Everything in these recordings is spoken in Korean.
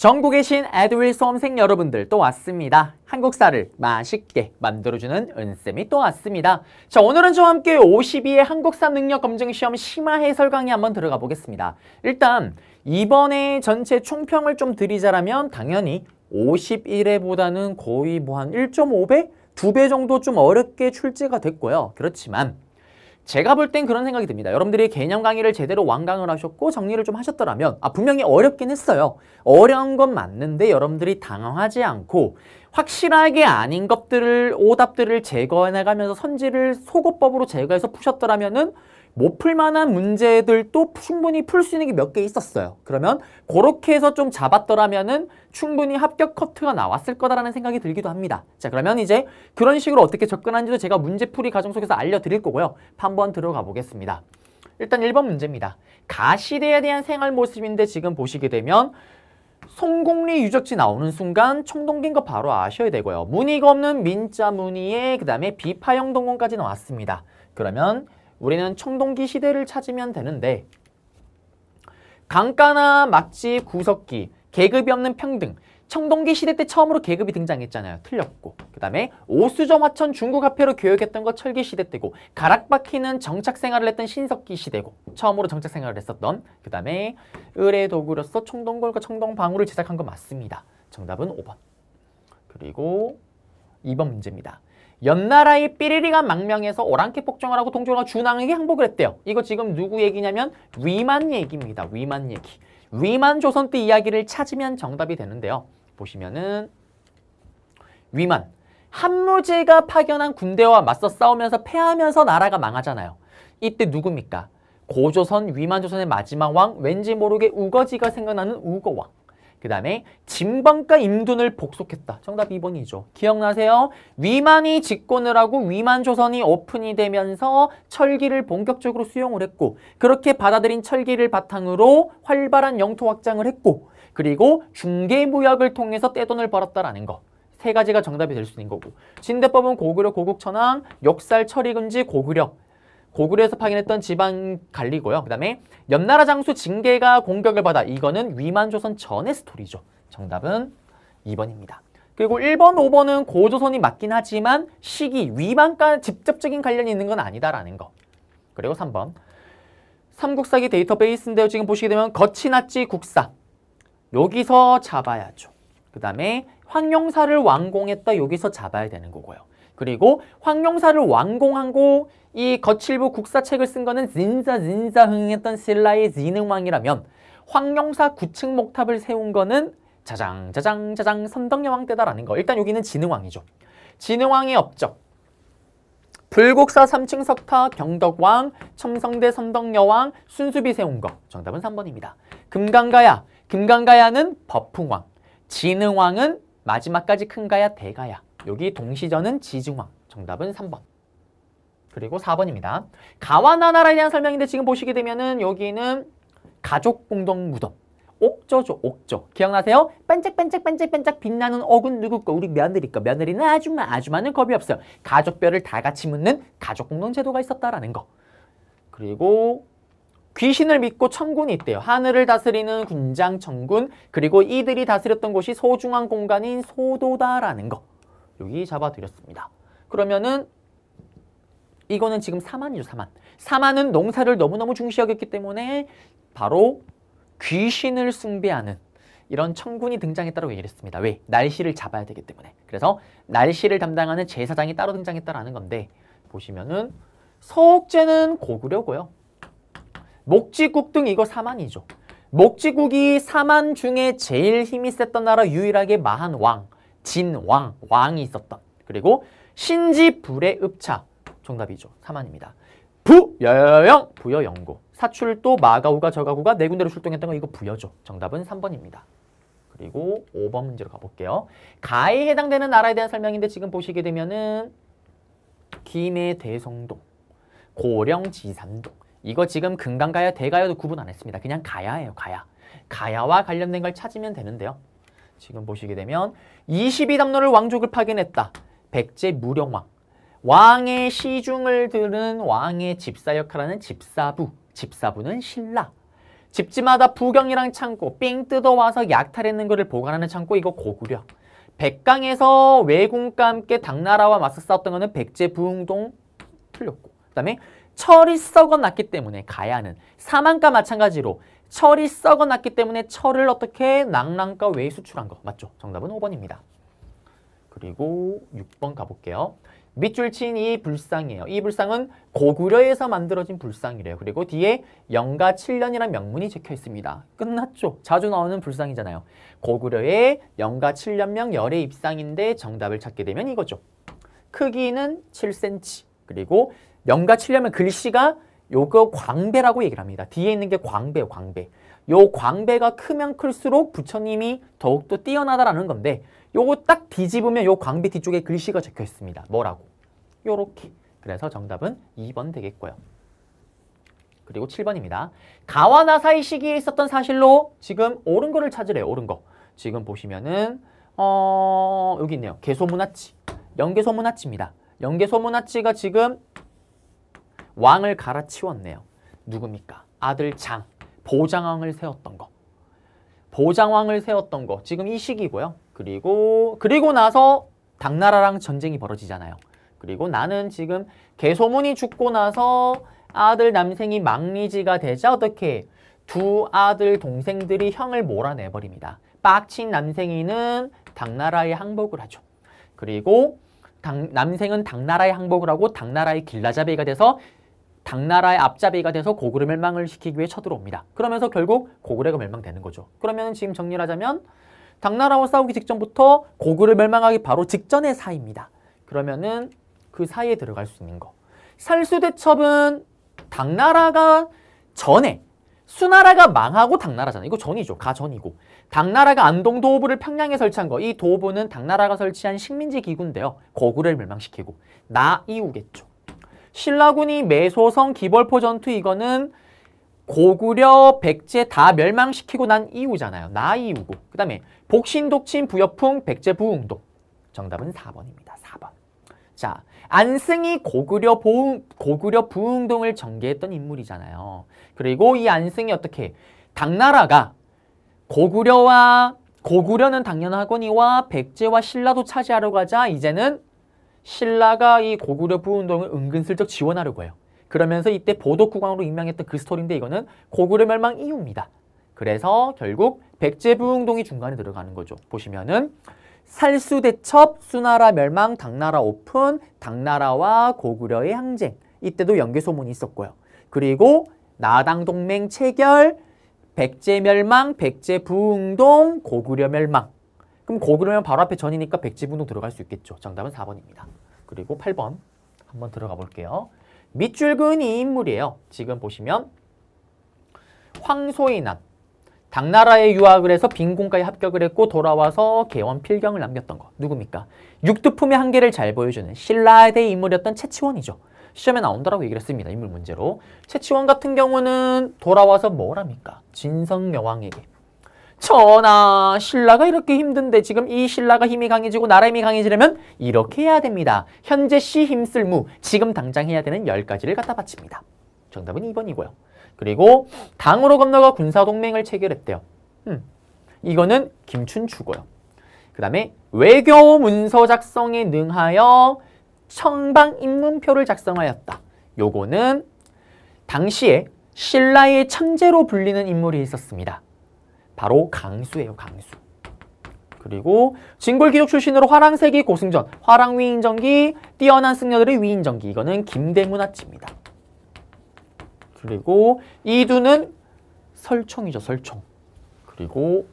전국에 계신 에드윌 수험생 여러분들 또 왔습니다. 한국사를 맛있게 만들어주는 은쌤이 또 왔습니다. 자, 오늘은 저와 함께 52의 한국사 능력 검증 시험 심화 해설 강의 한번 들어가 보겠습니다. 일단 이번에 전체 총평을 좀 드리자라면 당연히 51회보다는 거의 뭐 한 1.5배? 2배 정도 좀 어렵게 출제가 됐고요. 그렇지만 제가 볼 땐 그런 생각이 듭니다. 여러분들이 개념 강의를 제대로 완강을 하셨고 정리를 좀 하셨더라면 아 분명히 어렵긴 했어요. 어려운 건 맞는데 여러분들이 당황하지 않고 확실하게 아닌 것들을 오답들을 제거해 나가면서 선지를 소거법으로 제거해서 푸셨더라면은 못 풀만한 문제들도 충분히 풀 수 있는 게 몇 개 있었어요. 그러면 그렇게 해서 좀 잡았더라면은 충분히 합격 커트가 나왔을 거다라는 생각이 들기도 합니다. 자 그러면 이제 그런 식으로 어떻게 접근하는지도 제가 문제풀이 과정 속에서 알려드릴 거고요. 한번 들어가 보겠습니다. 일단 1번 문제입니다. 가시대에 대한 생활 모습인데 지금 보시게 되면 송공리 유적지 나오는 순간 총동긴거 바로 아셔야 되고요. 무늬가 없는 민자 무늬에 그 다음에 비파형 동공까지 나왔습니다. 그러면 우리는 청동기 시대를 찾으면 되는데 강가나 맛집, 구석기, 계급이 없는 평등 청동기 시대 때 처음으로 계급이 등장했잖아요. 틀렸고. 그 다음에 오수정 화천 중국 화폐로 교역했던 거 철기 시대 때고 가락박히는 정착 생활을 했던 신석기 시대고 처음으로 정착 생활을 했었던 그 다음에 의뢰 도구로서 청동골과 청동방울을 제작한 거 맞습니다. 정답은 5번. 그리고 2번 문제입니다. 연나라의 삐리리가망명해서 오랑캐 폭정을 하고 동조가 준왕에게 항복을 했대요. 이거 지금 누구 얘기냐면 위만 얘기입니다. 위만 얘기. 위만 조선 때 이야기를 찾으면 정답이 되는데요. 보시면은 위만. 한무제가 파견한 군대와 맞서 싸우면서 패하면서 나라가 망하잖아요. 이때 누굽니까? 고조선, 위만조선의 마지막 왕, 왠지 모르게 우거지가 생각나는 우거왕. 그 다음에 진범과 임둔을 복속했다. 정답 2번이죠. 기억나세요? 위만이 집권을 하고 위만 조선이 오픈이 되면서 철기를 본격적으로 수용을 했고 그렇게 받아들인 철기를 바탕으로 활발한 영토 확장을 했고 그리고 중개무역을 통해서 떼돈을 벌었다라는 거. 세 가지가 정답이 될 수 있는 거고 진대법은 고구려 고국천왕 역살 처리금지 고구려 고구려에서 파견했던 지방 관리고요. 그 다음에 옆나라 장수 징계가 공격을 받아 이거는 위만조선 전의 스토리죠. 정답은 2번입니다. 그리고 1번, 5번은 고조선이 맞긴 하지만 시기, 위만과 직접적인 관련이 있는 건 아니다라는 거. 그리고 3번. 삼국사기 데이터베이스인데요. 지금 보시게 되면 거치나치 국사. 여기서 잡아야죠. 그 다음에 황룡사를 완공했다. 여기서 잡아야 되는 거고요. 그리고 황룡사를 완공하고 이 거칠부 국사책을 쓴 거는 진사 진사 흥했던 신라의 진흥왕이라면 황룡사 9층 목탑을 세운 거는 자장 자장 자장 선덕여왕 때다라는 거. 일단 여기는 진흥왕이죠. 진흥왕의 업적. 불국사 3층 석타 경덕왕, 청성대 선덕여왕, 순수비 세운 거. 정답은 3번입니다. 금강가야. 금강가야는 법풍왕. 진흥왕은 마지막까지 큰가야 대가야. 여기 동시전은 지중화. 정답은 3번. 그리고 4번입니다. 가와나나라에 대한 설명인데 지금 보시게 되면은 여기는 가족 공동 무덤. 옥저죠, 옥저. 기억나세요? 반짝반짝반짝반짝 빛나는 어군 누구 거? 우리 며느리 거. 며느리는 아줌마, 아줌마는 겁이 없어요. 가족별을 다 같이 묻는 가족 공동 제도가 있었다라는 거. 그리고 귀신을 믿고 천군이 있대요. 하늘을 다스리는 군장 천군, 그리고 이들이 다스렸던 곳이 소중한 공간인 소도다라는 거. 여기 잡아드렸습니다. 그러면은 이거는 지금 4만이죠, 4만. 4만은 농사를 너무너무 중시하겠기 때문에 바로 귀신을 숭배하는 이런 천군이 등장했다고 얘기를 했습니다. 왜? 날씨를 잡아야 되기 때문에. 그래서 날씨를 담당하는 제사장이 따로 등장했다라는 건데 보시면은 서옥제는 고구려고요. 목지국 등 이거 4만이죠. 목지국이 4만 중에 제일 힘이 셌던 나라 유일하게 마한왕. 진왕, 왕이 있었던 그리고 신지 불의 읍차 정답이죠. 3안입니다. 부여영, 부여영고 사출도 마가우가 저가구가 네 군데로 출동했던 거 이거 부여죠. 정답은 3번입니다. 그리고 5번 문제로 가볼게요. 가에 해당되는 나라에 대한 설명인데 지금 보시게 되면은 김해 대성동, 고령 지산동 이거 지금 금강가야 대가야도 구분 안 했습니다. 그냥 가야예요. 가야. 가야와 관련된 걸 찾으면 되는데요. 지금 보시게 되면 2 2담로를 왕족을 파견했다. 백제 무령왕. 왕의 시중을 들은 왕의 집사 역할하는 집사부. 집사부는 신라. 집집마다 부경이랑 창고 삥 뜯어와서 약탈했는 거를 보관하는 창고 이거 고구려. 백강에서 왜군과 함께 당나라와 맞서 싸웠던 거는 백제 부흥동 풀렸고 그 다음에 철이 썩어 났기 때문에 가야는 사망과 마찬가지로 철이 썩어났기 때문에 철을 어떻게 낙랑가 외에 수출한 거 맞죠? 정답은 5번입니다. 그리고 6번 가볼게요. 밑줄 친 이 불상이에요. 이 불상은 고구려에서 만들어진 불상이래요. 그리고 뒤에 영가 7년이라는 명문이 적혀 있습니다. 끝났죠? 자주 나오는 불상이잖아요. 고구려의 영가 7년명 열의 입상인데 정답을 찾게 되면 이거죠. 크기는 7cm. 그리고 영가 7년명 글씨가 요거 광배라고 얘기를 합니다. 뒤에 있는 게 광배, 광배. 요 광배가 크면 클수록 부처님이 더욱더 뛰어나다라는 건데 요거 딱 뒤집으면 요 광배 뒤쪽에 글씨가 적혀 있습니다. 뭐라고? 요렇게. 그래서 정답은 2번 되겠고요. 그리고 7번입니다. 가와나사이 시기에 있었던 사실로 지금 옳은 거를 찾으래요. 옳은 거. 지금 보시면은 어... 여기 있네요. 개소문화치. 연개소문화치입니다. 연개소문화치가 지금 왕을 갈아치웠네요. 누굽니까? 아들 장, 보장왕을 세웠던 거. 보장왕을 세웠던 거. 지금 이 시기고요. 그리고 그리고 나서 당나라랑 전쟁이 벌어지잖아요. 그리고 나는 지금 개소문이 죽고 나서 아들 남생이 망리지가 되자 어떻게 두 아들 동생들이 형을 몰아내버립니다. 빡친 남생이는 당나라에 항복을 하죠. 그리고 당, 남생은 당나라에 항복을 하고 당나라의 길라잡이가 돼서 당나라의 앞잡이가 돼서 고구려 멸망을 시키기 위해 쳐들어옵니다. 그러면서 결국 고구려가 멸망되는 거죠. 그러면 지금 정리를 하자면 당나라와 싸우기 직전부터 고구려 멸망하기 바로 직전의 사이입니다. 그러면은 그 사이에 들어갈 수 있는 거. 살수대첩은 당나라가 전에 수나라가 망하고 당나라잖아요. 이거 전이죠. 가전이고. 당나라가 안동 도호부를 평양에 설치한 거. 이 도호부는 당나라가 설치한 식민지 기구인데요. 고구려를 멸망시키고 나이후겠죠 신라군이 매소성 기벌포 전투 이거는 고구려 백제 다 멸망시키고 난 이후잖아요. 나 이후고. 그 다음에 복신, 독친, 부여풍, 백제, 부흥도. 정답은 4번입니다. 4번. 자, 안승이 고구려, 보흥, 고구려 부흥동을 전개했던 인물이잖아요. 그리고 이 안승이 어떻게 당나라가 고구려와 고구려는 당연하거니와 백제와 신라도 차지하러 가자 이제는 신라가 이 고구려 부운동을 은근슬쩍 지원하려고 해요. 그러면서 이때 보도국왕으로 임명했던 그 스토리인데 이거는 고구려 멸망 이후입니다 그래서 결국 백제부흥동이 중간에 들어가는 거죠. 보시면은 살수대첩, 수나라 멸망, 당나라 오픈, 당나라와 고구려의 항쟁. 이때도 연개소문이 있었고요. 그리고 나당동맹 체결, 백제멸망, 백제부흥동, 고구려 멸망. 그럼 고 그러면 바로 앞에 전이니까 백지분동 들어갈 수 있겠죠. 정답은 4번입니다. 그리고 8번 한번 들어가 볼게요. 밑줄근이 인물이에요. 지금 보시면 황소의 남, 당나라에 유학을 해서 빈공과에 합격을 했고 돌아와서 개원 필경을 남겼던 거 누굽니까? 육두품의 한계를 잘 보여주는 신라대의 인물이었던 채치원이죠. 시험에 나온다라고 얘기를 했습니다. 인물 문제로. 채치원 같은 경우는 돌아와서 뭘 합니까? 진성여왕에게 전하, 신라가 이렇게 힘든데 지금 이 신라가 힘이 강해지고 나라 힘이 강해지려면 이렇게 해야 됩니다. 현재 시 힘쓸 무, 지금 당장 해야 되는 열가지를 갖다 바칩니다. 정답은 2번이고요. 그리고 당으로 건너가 군사동맹을 체결했대요. 음, 이거는 김춘추고요. 그 다음에 외교 문서 작성에 능하여 청방 입문표를 작성하였다. 요거는 당시에 신라의 천재로 불리는 인물이 있었습니다. 바로 강수예요. 강수. 그리고 진골기족 출신으로 화랑세기 고승전, 화랑위인전기, 뛰어난 승려들의 위인전기 이거는 김대문아치입니다. 그리고 이두는 설총이죠. 설총. 그리고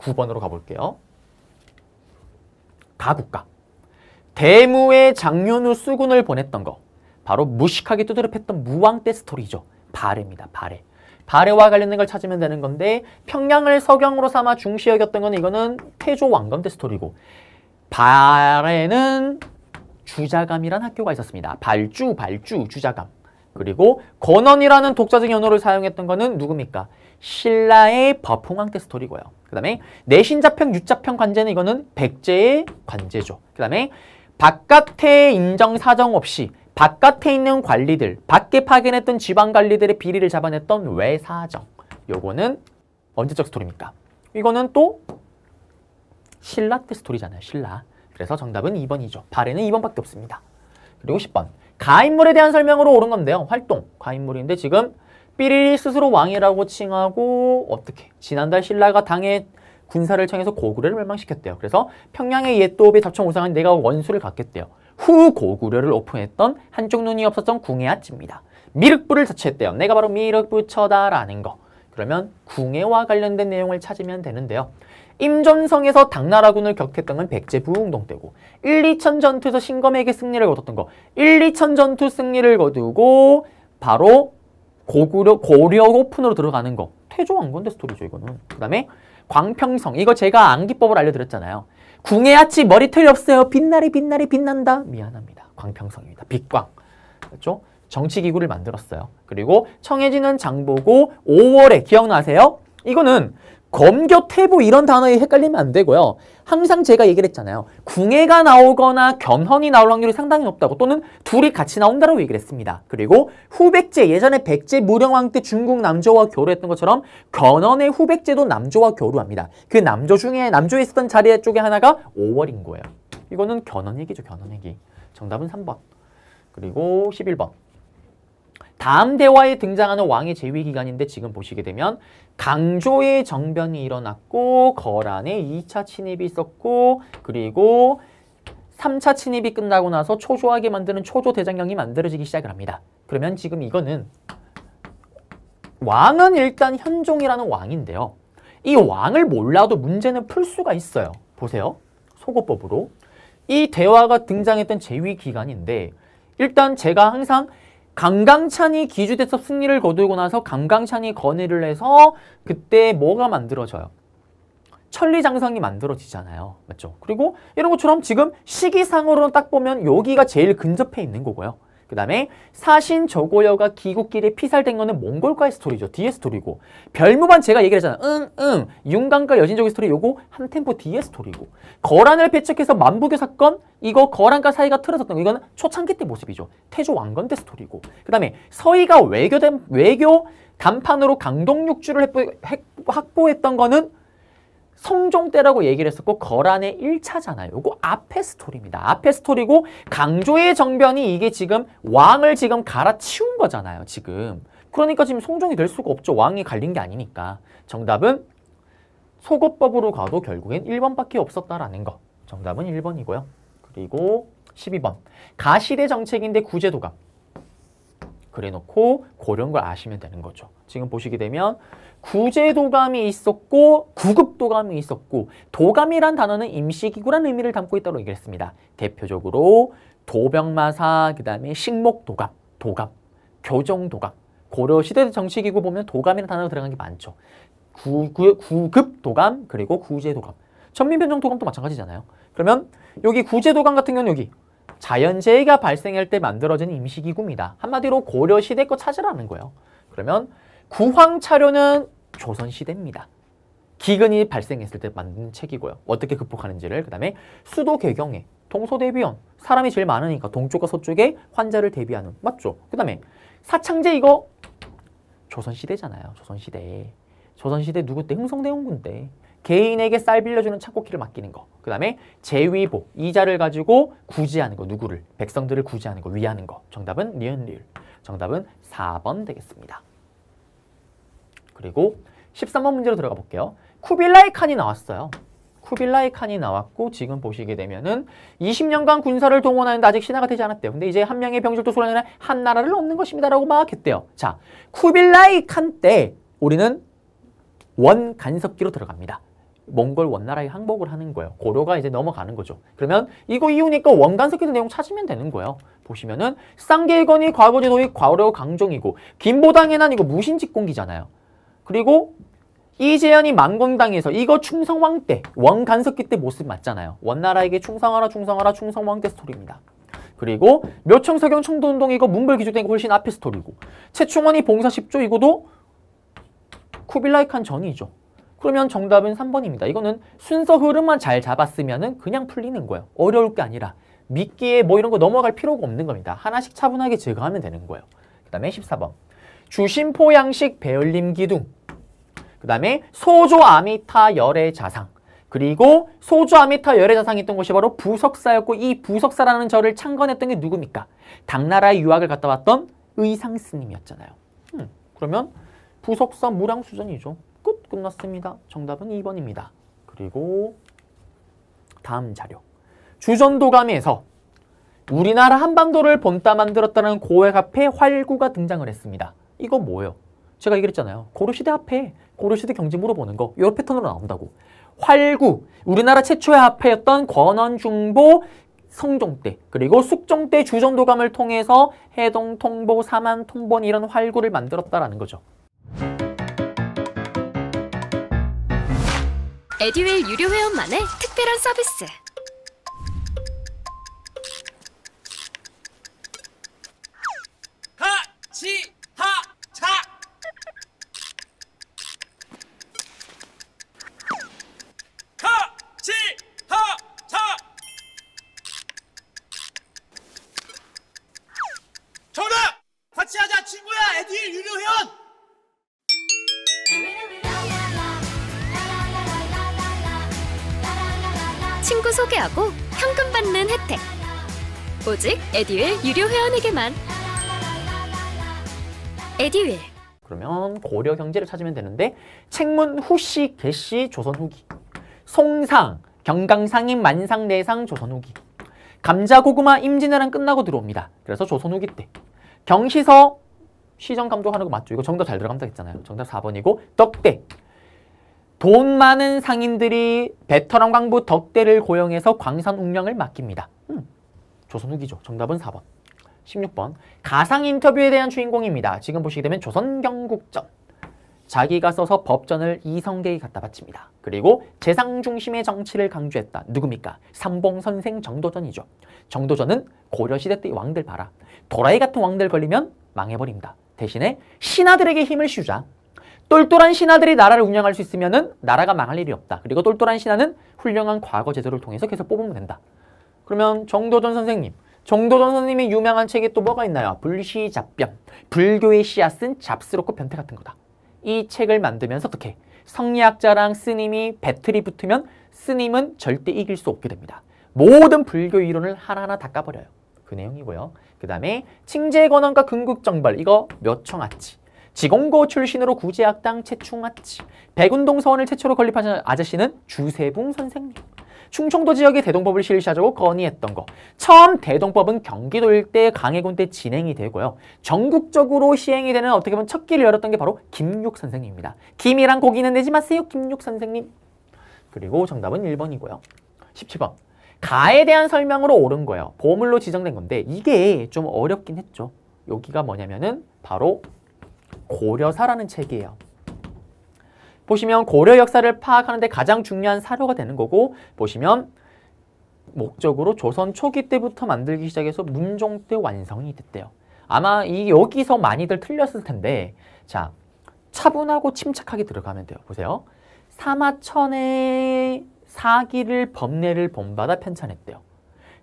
9번으로 가볼게요. 가국가. 대무에 장윤우 수군을 보냈던 거. 바로 무식하게 두드려 팼던 무왕 때 스토리죠. 바래입니다. 바래. 발해와 관련된 걸 찾으면 되는 건데 평양을 서경으로 삼아 중시 여겼던 건 이거는 태조 왕건때 스토리고 발해는 주자감이란 학교가 있었습니다. 발주, 발주, 주자감. 그리고 건원이라는 독자적 연호를 사용했던 거는 누굽니까? 신라의 버풍왕 때 스토리고요. 그 다음에 내신자평, 유자평 관제는 이거는 백제의 관제죠. 그 다음에 바깥의 인정 사정 없이 바깥에 있는 관리들, 밖에 파견했던 지방관리들의 비리를 잡아냈던 외사정. 요거는 언제적 스토리입니까? 이거는 또 신라 때 스토리잖아요. 신라. 그래서 정답은 2번이죠. 발에는 2번밖에 없습니다. 그리고 10번. 가인물에 대한 설명으로 오른 건데요. 활동. 가인물인데 지금 삐리리 스스로 왕이라고 칭하고 어떻게 지난달 신라가 당해 군사를 청해서 고구려를 멸망시켰대요. 그래서 평양의 옛도읍에 잡청 우상한 내가 원수를 갖겠대요. 후고구려를 오픈했던 한쪽 눈이 없었던 궁예아치입니다. 미륵부를 자체했대요. 내가 바로 미륵부처다라는 거. 그러면 궁예와 관련된 내용을 찾으면 되는데요. 임전성에서 당나라군을 격퇴했던 건 백제부흥동 때고 1, 2천 전투에서 신검에게 승리를 거뒀던 거 1, 2천 전투 승리를 거두고 바로 고구려, 고려 오픈으로 들어가는 거 태조왕건대 스토리죠 이거는 그 다음에 광평성 이거 제가 암기법을 알려드렸잖아요 궁의 아치 머리털이 없어요. 빛나리 빛나리 빛난다. 미안합니다. 광평성입니다. 빛광. 그렇죠? 정치기구를 만들었어요. 그리고 청해진은 장보고 5월에 기억나세요? 이거는 검교, 태부 이런 단어에 헷갈리면 안 되고요. 항상 제가 얘기를 했잖아요. 궁예가 나오거나 견헌이 나올 확률이 상당히 높다고 또는 둘이 같이 나온다라고 얘기를 했습니다. 그리고 후백제, 예전에 백제 무령왕 때 중국 남조와 교류했던 것처럼 견헌의 후백제도 남조와 교류합니다. 그 남조 중에 남조에 있었던 자리 쪽에 하나가 5월인 거예요. 이거는 견헌 얘기죠, 견헌 얘기. 정답은 3번. 그리고 11번. 다음 대화에 등장하는 왕의 재위 기간인데 지금 보시게 되면 강조의 정변이 일어났고 거란의 2차 침입이 있었고 그리고 3차 침입이 끝나고 나서 초조하게 만드는 초조 대장경이 만들어지기 시작을 합니다. 그러면 지금 이거는 왕은 일단 현종이라는 왕인데요. 이 왕을 몰라도 문제는 풀 수가 있어요. 보세요. 소고법으로. 이 대화가 등장했던 재위 기간인데 일단 제가 항상 강강찬이 기주대첩 승리를 거두고 나서 강강찬이 건의를 해서 그때 뭐가 만들어져요? 천리장성이 만들어지잖아요. 맞죠? 그리고 이런 것처럼 지금 시기상으로는 딱 보면 여기가 제일 근접해 있는 거고요. 그 다음에 사신 저고여가 기국길에 피살된 거는 몽골과의 스토리죠. 뒤에 스토리고 별무반 제가 얘기를 했잖아. 응, 응. 윤강과 여진족의 스토리 요거 한 템포 뒤에 스토리고 거란을 배척해서 만부교 사건 이거 거란과 사이가 틀어졌던 거 이거는 초창기 때 모습이죠. 태조 왕건 때 스토리고 그 다음에 서희가 외교된, 외교 단판으로 강동육주를 확보했던 거는 성종 때라고 얘기를 했었고 거란의 1차잖아요. 요거 앞에 스토리입니다. 앞에 스토리고 강조의 정변이 이게 지금 왕을 지금 갈아치운 거잖아요. 지금. 그러니까 지금 성종이 될 수가 없죠. 왕이 갈린 게 아니니까. 정답은 소거법으로 가도 결국엔 1번밖에 없었다라는 거. 정답은 1번이고요. 그리고 12번. 가시대 정책인데 구제도감. 그래놓고 고런 걸 아시면 되는 거죠. 지금 보시게 되면 구제도감이 있었고 구급도감이 있었고 도감이란 단어는 임시기구란 의미를 담고 있다고 얘기했습니다. 대표적으로 도병마사, 그 다음에 식목도감, 도감, 교정도감 고려시대 정치기구 보면 도감이라는 단어가 들어간 게 많죠. 구, 구, 구급도감 그리고 구제도감 천민변정도감도 마찬가지잖아요. 그러면 여기 구제도감 같은 경우는 여기 자연재해가 발생할 때 만들어진 임시기구입니다. 한마디로 고려시대 거 찾으라는 거예요. 그러면 구황차료는 조선시대입니다. 기근이 발생했을 때 만든 책이고요. 어떻게 극복하는지를 그 다음에 수도 개경에 동서 대비원 사람이 제일 많으니까 동쪽과 서쪽에 환자를 대비하는 맞죠? 그 다음에 사창제 이거 조선시대잖아요. 조선시대 조선시대 누구 때? 흥성대원군 때 개인에게 쌀 빌려주는 창고키를 맡기는 거. 그 다음에 제위보 이자를 가지고 구제하는 거. 누구를? 백성들을 구제하는 거, 위하는 거. 정답은 리은리을 정답은 4번 되겠습니다. 그리고 13번 문제로 들어가 볼게요. 쿠빌라이 칸이 나왔어요. 쿠빌라이 칸이 나왔고 지금 보시게 되면은 20년간 군사를 동원하는데 아직 신화가 되지 않았대요. 근데 이제 한 명의 병실도소련에한 나라를 얻는 것입니다라고 막 했대요. 자, 쿠빌라이 칸 때 우리는 원 간섭기로 들어갑니다. 몽골 원나라에 항복을 하는 거예요. 고려가 이제 넘어가는 거죠. 그러면 이거 이유니까 원간석기도 내용 찾으면 되는 거예요. 보시면은 쌍계일건이 과거제 도입 과로 강종이고 김보당에는 이거 무신직공기잖아요. 그리고 이재현이 만공당에서 이거 충성왕 때 원간석기 때 모습 맞잖아요. 원나라에게 충성하라 충성하라 충성왕 때 스토리입니다. 그리고 묘청 서경 청도운동 이거 문벌 기조된 거 훨씬 앞에 스토리고 최충원이 봉사 10조 이거도 쿠빌라이 칸 전이죠. 그러면 정답은 3번입니다. 이거는 순서 흐름만 잘 잡았으면 은 그냥 풀리는 거예요. 어려울 게 아니라 미끼에 뭐 이런 거 넘어갈 필요가 없는 겁니다. 하나씩 차분하게 제거하면 되는 거예요. 그 다음에 14번 주심포 양식 배열림 기둥 그 다음에 소조아미타 열의 자상 그리고 소조아미타 열의 자상이 있던 곳이 바로 부석사였고 이 부석사라는 절을 창건했던 게 누굽니까? 당나라의 유학을 갔다 왔던 의상 스님이었잖아요. 음, 그러면 부석사 무량수전이죠. 끝 끝났습니다. 정답은 2번입니다. 그리고 다음 자료. 주전도감에서 우리나라 한반도를 본따 만들었다는 고액 앞에 활구가 등장을 했습니다. 이거 뭐예요? 제가 얘기했잖아요. 고려시대 앞에 고려시대 경제 물어보는 거 이런 패턴으로 나온다고. 활구, 우리나라 최초의 화폐였던 권원중보 성종 때 그리고 숙종 때 주정도감을 통해서 해동, 통보, 사만, 통본 이런 활구를 만들었다라는 거죠. 에듀웰 유료 회원만의 특별한 서비스. 하, 지, 하. 소개하고 현금 받는 혜택 오직 에듀윌 유료 회원에게만 에듀윌 그러면 고려 경제를 찾으면 되는데 책문 후시 개시 조선 후기 송상 경강상임 만상 내상 조선 후기 감자 고구마 임진왜란 끝나고 들어옵니다 그래서 조선 후기 때 경시서 시정 감독하는 거 맞죠 이거 정답 잘 들어간다 했잖아요 정답 4번이고 떡대 돈 많은 상인들이 베테랑 광부 덕대를 고용해서 광산 운영을 맡깁니다. 음, 조선 후기죠. 정답은 4번. 16번. 가상 인터뷰에 대한 주인공입니다. 지금 보시게 되면 조선경국전. 자기가 써서 법전을 이성계에 갖다 바칩니다. 그리고 재상 중심의 정치를 강조했다. 누굽니까? 삼봉 선생 정도전이죠. 정도전은 고려시대 때 왕들 봐라. 도라이 같은 왕들 걸리면 망해버립니다. 대신에 신하들에게 힘을 씌우자. 똘똘한 신하들이 나라를 운영할 수있으면 나라가 망할 일이 없다. 그리고 똘똘한 신하는 훌륭한 과거 제도를 통해서 계속 뽑으면 된다. 그러면 정도전 선생님, 정도전 선생님의 유명한 책에 또 뭐가 있나요? 불시잡병 불교의 씨앗은 잡스럽고 변태 같은 거다. 이 책을 만들면서 어떻게 성리학자랑 스님이 배틀이 붙으면 스님은 절대 이길 수 없게 됩니다. 모든 불교 이론을 하나하나 다 까버려요. 그 내용이고요. 그 다음에 칭제 권한과 근국정벌 이거 몇 청아치 지공고 출신으로 구제학당 최충아치, 백운동 서원을 최초로 건립한 아저씨는 주세붕 선생님. 충청도 지역의 대동법을 실시하자고 건의했던 거. 처음 대동법은 경기도 일대 강해군 때 진행이 되고요. 전국적으로 시행이 되는 어떻게 보면 첫 길을 열었던 게 바로 김육 선생님입니다. 김이랑 고기는 내지 마세요, 김육 선생님. 그리고 정답은 1번이고요. 17번. 가에 대한 설명으로 옳은 거예요. 보물로 지정된 건데 이게 좀 어렵긴 했죠. 여기가 뭐냐면은 바로 고려사라는 책이에요. 보시면 고려 역사를 파악하는데 가장 중요한 사료가 되는 거고 보시면 목적으로 조선 초기 때부터 만들기 시작해서 문종 때 완성이 됐대요. 아마 이 여기서 많이들 틀렸을 텐데 자 차분하고 침착하게 들어가면 돼요. 보세요. 사마천의 사기를 법례를 본받아 편찬했대요.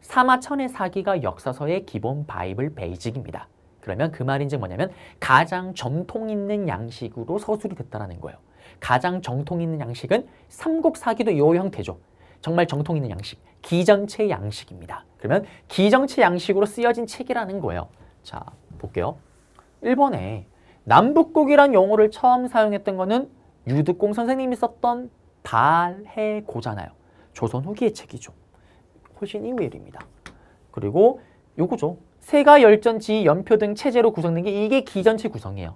사마천의 사기가 역사서의 기본 바이블 베이직입니다. 그러면 그 말인즉 뭐냐면 가장 정통 있는 양식으로 서술이 됐다라는 거예요. 가장 정통 있는 양식은 삼국사기도 요 형태죠. 정말 정통 있는 양식, 기정체 양식입니다. 그러면 기정체 양식으로 쓰여진 책이라는 거예요. 자, 볼게요. 1번에 남북국이란 용어를 처음 사용했던 거는 유득공 선생님이 썼던 달해고잖아요. 조선 후기의 책이죠. 훨씬 이후일입니다. 그리고 요거죠. 세가, 열전, 지, 연표 등 체제로 구성된 게 이게 기전체 구성이에요.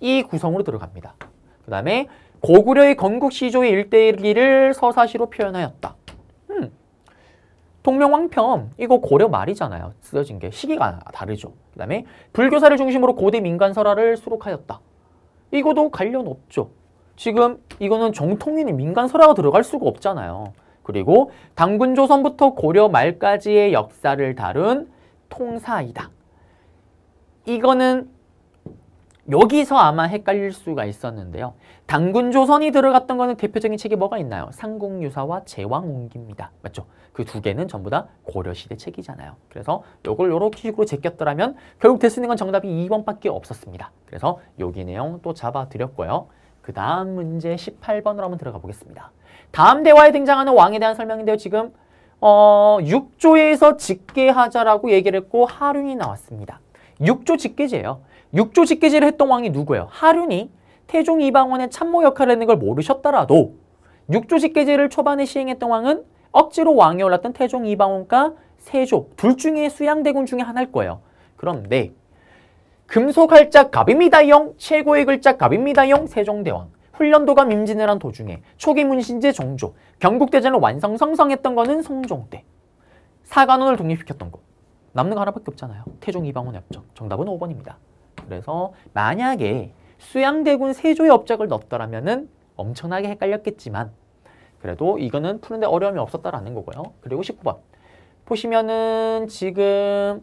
이 구성으로 들어갑니다. 그 다음에 고구려의 건국시조의 일대기를 일 서사시로 표현하였다. 음. 통명왕평 이거 고려 말이잖아요. 쓰여진 게 시기가 다르죠. 그 다음에 불교사를 중심으로 고대 민간 설화를 수록하였다. 이거도 관련 없죠. 지금 이거는 정통인이 민간 설화가 들어갈 수가 없잖아요. 그리고 당군 조선부터 고려 말까지의 역사를 다룬 통사이다. 이거는 여기서 아마 헷갈릴 수가 있었는데요. 당군 조선이 들어갔던 거는 대표적인 책이 뭐가 있나요? 상공유사와 제왕옹기입니다. 맞죠? 그 두 개는 전부 다 고려시대 책이잖아요. 그래서 이걸 이렇게 식으로 제꼈더라면 결국 될 수 있는건 정답이 2번밖에 없었습니다. 그래서 여기 내용 또 잡아드렸고요. 그 다음 문제 18번으로 한번 들어가 보겠습니다. 다음 대화에 등장하는 왕에 대한 설명인데요. 지금 어, 6조에서 직계하자라고 얘기를 했고 하륜이 나왔습니다. 6조 직계제예요. 6조 직계제를 했던 왕이 누구예요? 하륜이 태종 이방원의 참모 역할을 했는 걸 모르셨더라도 6조 직계제를 초반에 시행했던 왕은 억지로 왕이 올랐던 태종 이방원과 세조 둘 중에 수양대군 중에 하나일 거예요. 그런데 금속할자 갑입니다용 최고의 글자 갑입니다용 세종대왕 훈련도가 임진을 한 도중에 초기 문신제 정조, 경국대전을 완성 성성했던 거는 성종 때, 사관원을 독립시켰던 거 남는 거 하나밖에 없잖아요. 태종 이방원 의 협정. 정답은 5번입니다. 그래서 만약에 수양대군 세조의 업적을 넣었더라면 엄청나게 헷갈렸겠지만 그래도 이거는 푸는데 어려움이 없었다라는 거고요. 그리고 19번. 보시면은 지금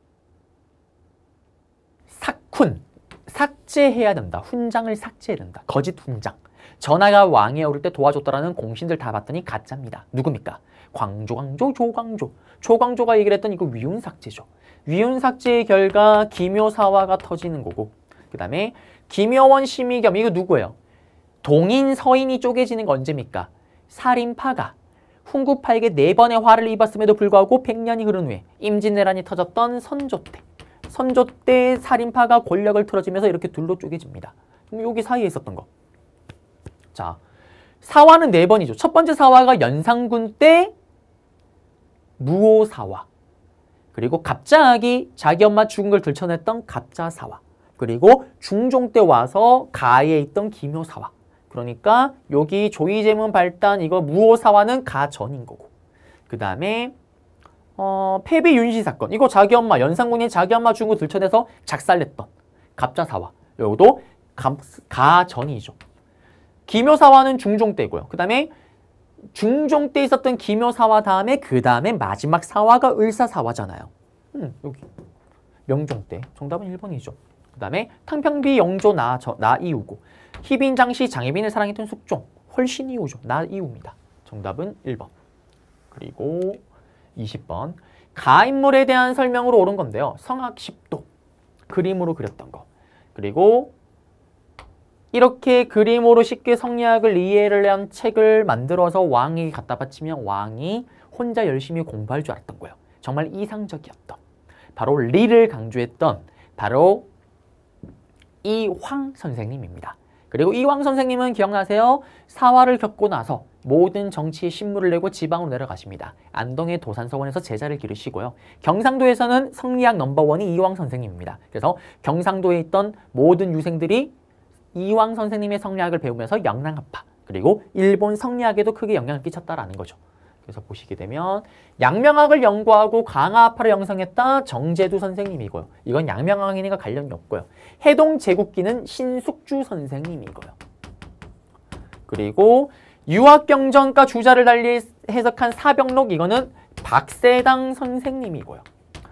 삭훈, 삭제해야 된다. 훈장을 삭제해야 된다. 거짓 훈장. 전하가 왕에 오를 때 도와줬다라는 공신들 다 봤더니 가짜입니다. 누굽니까? 광조, 광조, 조광조. 조광조가 얘기를 했던 이거 위운삭제죠. 위운삭제의 결과 기묘사화가 터지는 거고 그 다음에 김여원, 심의겸 이거 누구예요? 동인, 서인이 쪼개지는 건 언제입니까? 살인파가 훈구파에게 네 번의 화를 입었음에도 불구하고 100년이 흐른 후에 임진왜란이 터졌던 선조 때 선조 때 살인파가 권력을 틀어지면서 이렇게 둘로 쪼개집니다. 그럼 여기 사이에 있었던 거 자, 사화는 네 번이죠. 첫 번째 사화가 연산군 때 무오사화. 그리고 갑자기 자기 엄마 죽은 걸 들춰냈던 갑자사화. 그리고 중종 때 와서 가에 있던 기묘사화 그러니까 여기 조이제문 발단 이거 무오사화는 가 전인 거고. 그 다음에 어, 패비 윤시 사건. 이거 자기 엄마 연산군이 자기 엄마 죽은 거 들춰내서 작살냈던 갑자사화. 요것도 가 전이죠. 기묘사화는 중종 때고요. 그 다음에 중종 때 있었던 기묘사화 다음에 그 다음에 마지막 사화가 을사사화잖아요. 음, 여기 명종 때 정답은 1번이죠. 그 다음에 탕평비 영조 나, 저, 나 이우고 희빈 장시 장희빈을 사랑했던 숙종 훨씬 이우죠. 나 이우입니다. 정답은 1번. 그리고 20번 가인물에 대한 설명으로 오른 건데요. 성악 10도 그림으로 그렸던 거 그리고 이렇게 그림으로 쉽게 성리학을 이해를 한 책을 만들어서 왕에게 갖다 바치면 왕이 혼자 열심히 공부할 줄 알았던 거예요. 정말 이상적이었던 바로 리를 강조했던 바로 이황 선생님입니다. 그리고 이황 선생님은 기억나세요? 사화를 겪고 나서 모든 정치의 신물을 내고 지방으로 내려가십니다. 안동의 도산서원에서 제자를 기르시고요. 경상도에서는 성리학 넘버원이 이황 선생님입니다. 그래서 경상도에 있던 모든 유생들이 이왕 선생님의 성리학을 배우면서 영랑합파 그리고 일본 성리학에도 크게 영향을 끼쳤다라는 거죠. 그래서 보시게 되면 양명학을 연구하고 강화파를 형성했다 정재두 선생님이고요. 이건 양명학이니까 관련이 없고요. 해동 제국기는 신숙주 선생님이고요. 그리고 유학경전과 주자를 달리 해석한 사병록 이거는 박세당 선생님이고요.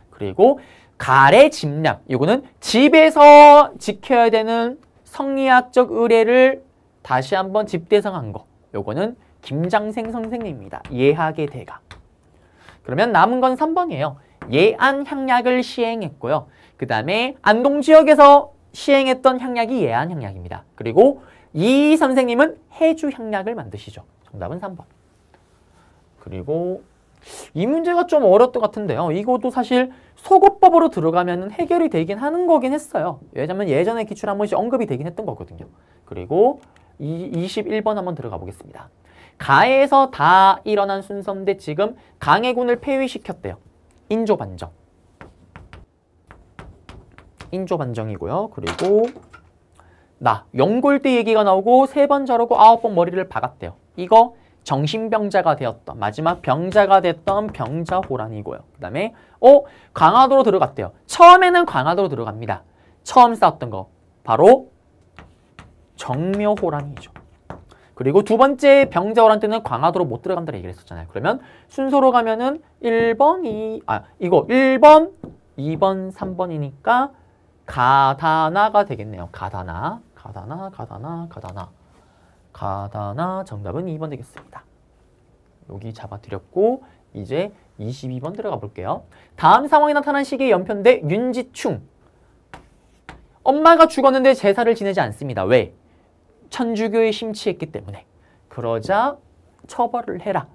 그리고 가래 집략 이거는 집에서 지켜야 되는 성리학적 의뢰를 다시 한번 집대성한 거. 요거는 김장생 선생님입니다. 예학의 대가. 그러면 남은 건 3번이에요. 예안 향약을 시행했고요. 그 다음에 안동 지역에서 시행했던 향약이 예안 향약입니다. 그리고 이 선생님은 해주 향약을 만드시죠. 정답은 3번. 그리고 이 문제가 좀 어렵던 것 같은데요. 이것도 사실 소거법으로 들어가면 해결이 되긴 하는 거긴 했어요. 왜냐면 예전에 기출 한 번씩 언급이 되긴 했던 거거든요. 그리고 21번 한번 들어가 보겠습니다. 가에서 다 일어난 순서인데 지금 강해군을 폐위시켰대요. 인조반정. 인조반정이고요. 그리고 나, 연골대 얘기가 나오고 세 번 자르고 아홉 번 머리를 박았대요. 이거 정신병자가 되었던 마지막 병자가 됐던 병자 호란이고요. 그 다음에 오광화도로 어? 들어갔대요. 처음에는 광화도로 들어갑니다. 처음 싸웠던 거 바로 정묘 호란이죠. 그리고 두 번째 병자 호란 때는 광화도로 못 들어간다고 얘기를 했었잖아요. 그러면 순서로 가면은 1번, 2, 아, 이거 1번, 2번, 3번이니까 가다나가 되겠네요. 가다나, 가다나, 가다나, 가다나. 가다나 정답은 2번 되겠습니다. 여기 잡아드렸고 이제 22번 들어가 볼게요. 다음 상황에 나타난 시기의 연편대 윤지충. 엄마가 죽었는데 제사를 지내지 않습니다. 왜? 천주교에 심취했기 때문에. 그러자 처벌을 해라.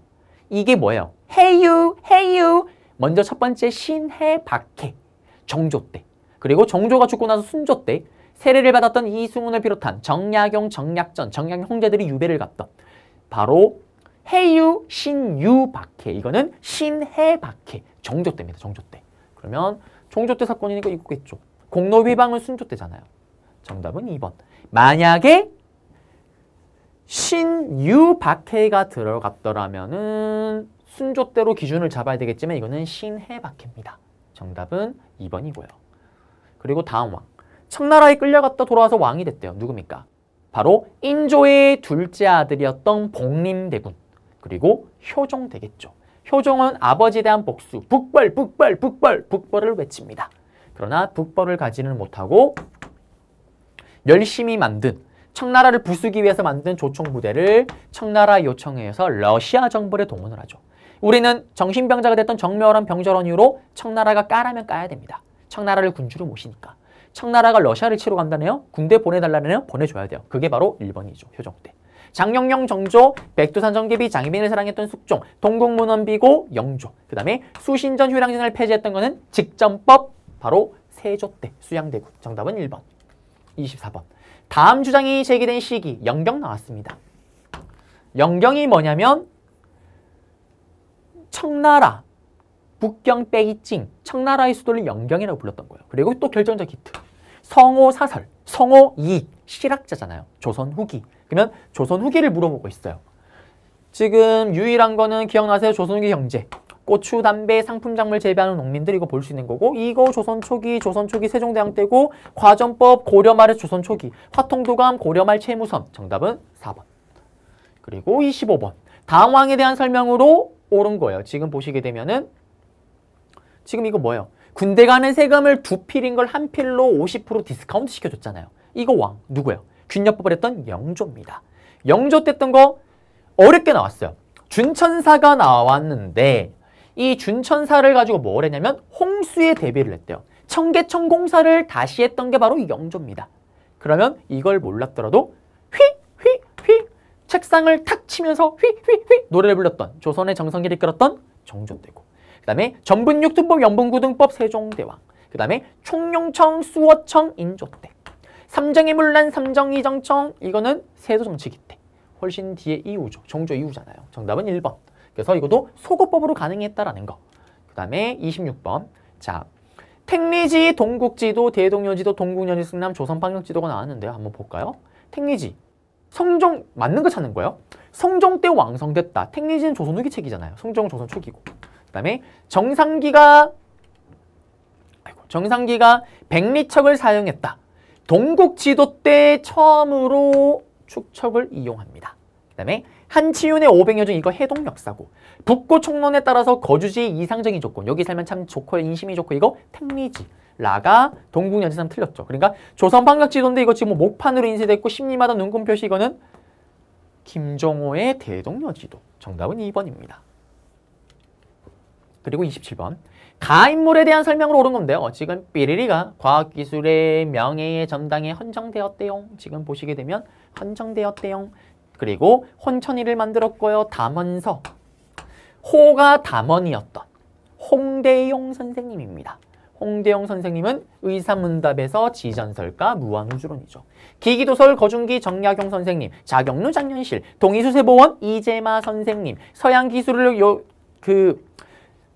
이게 뭐예요? 해유, 해유. 먼저 첫 번째 신해 박해. 정조 때. 그리고 정조가 죽고 나서 순조 때. 세례를 받았던 이승훈을 비롯한 정약용, 정약전, 정약용 홍제들이 유배를 갔던 바로 해유, 신유, 박해. 이거는 신해, 박해. 정조 때입니다. 정조 때. 그러면 종조 때 사건이니까 이거겠죠. 공로 비방은 순조 때잖아요. 정답은 2번. 만약에 신유, 박해가 들어갔더라면은 순조 때로 기준을 잡아야 되겠지만 이거는 신해, 박해입니다. 정답은 2번이고요. 그리고 다음 왕. 청나라에 끌려갔다 돌아와서 왕이 됐대요. 누굽니까? 바로 인조의 둘째 아들이었던 복림대군 그리고 효종 되겠죠. 효종은 아버지에 대한 복수, 북벌, 북벌, 북벌, 북벌을 외칩니다. 그러나 북벌을 가지는 못하고 열심히 만든 청나라를 부수기 위해서 만든 조총 부대를 청나라 요청해서 러시아 정부에 동원을 하죠. 우리는 정신병자가 됐던 정멸한 병절원 이후로 청나라가 까라면 까야 됩니다. 청나라를 군주로 모시니까. 청나라가 러시아를 치러 간다네요. 군대 보내달라네요. 보내줘야 돼요. 그게 바로 1번이죠. 효정 때. 장영영 정조, 백두산 정계비, 장희빈을 사랑했던 숙종, 동국문원비고 영조. 그 다음에 수신전 휴량전을 폐지했던 거는 직전법, 바로 세조 때 수양대군. 정답은 1번. 24번. 다음 주장이 제기된 시기, 영경 나왔습니다. 영경이 뭐냐면 청나라, 북경 빼기징 청나라의 수도를 영경이라고 불렀던 거예요. 그리고 또 결정적 히트. 성호사설, 성호이익, 실학자잖아요. 조선 후기. 그러면 조선 후기를 물어보고 있어요. 지금 유일한 거는 기억나세요? 조선 후기 경제. 고추, 담배, 상품 작물 재배하는 농민들 이거 볼 수 있는 거고 이거 조선 초기, 조선 초기 세종대왕 때고 과전법 고려말의 조선 초기, 화통도감 고려말 채무선 정답은 4번. 그리고 25번. 다음 왕에 대한 설명으로 옳은 거예요. 지금 보시게 되면은 지금 이거 뭐예요? 군대 가는 세금을 두 필인 걸 한 필로 50% 디스카운트 시켜줬잖아요. 이거 왕 누구예요? 균열법을 했던 영조입니다. 영조 때 했던 거 어렵게 나왔어요. 준천사가 나왔는데 이 준천사를 가지고 뭘 했냐면 홍수에 대비를 했대요. 청계천공사를 다시 했던 게 바로 이 영조입니다. 그러면 이걸 몰랐더라도 휘휘휘 책상을 탁 치면서 휘휘휘 노래를 불렀던 조선의 정성기를 이끌었던 정조되고 그다음에 전분 육두법 연분구등법 세종대왕 그다음에 총룡청 수호청 인조대 삼정의 물란 삼정이 정청 이거는 세조 정치기 때 훨씬 뒤에 이후죠 정조 이후잖아요 정답은 1번 그래서 이것도 소고법으로 가능했다라는 거그 다음에 26번 자 택리지 동국지도 대동여지도 동국여지 승남 조선방역지도가 나왔는데요 한번 볼까요 택리지 성종 맞는 거 찾는 거예요 성종 때 왕성됐다 택리지는 조선 후기 책이잖아요 성종 조선 초기고 그다음에 정상기가 아이고, 정상기가 백리척을 사용했다. 동국지도 때 처음으로 축척을 이용합니다. 그다음에 한치윤의 5 0 0여중 이거 해동 역사고 북고 총론에 따라서 거주지 이상적인 조건 여기 살면 참 좋고 인심이 좋고 이거 택리지 라가 동국연제삼 틀렸죠. 그러니까 조선 반각지도인데 이거 지금 뭐 목판으로 인쇄됐고 심리마다 눈금 표시 이거는 김정호의 대동여지도 정답은 2번입니다. 그리고 27번 가인물에 대한 설명으로 오른 건데요. 지금 삐리리가 과학기술의 명예의 전당에 헌정되었대요. 지금 보시게 되면 헌정되었대요. 그리고 혼천이를 만들었고요. 담원서 호가 담원이었던 홍대용 선생님입니다. 홍대용 선생님은 의사문답에서 지전설과 무한우주론이죠. 기기도설 거중기 정약용 선생님, 자경루 장년실, 동이수세보원 이재마 선생님, 서양기술을 요, 그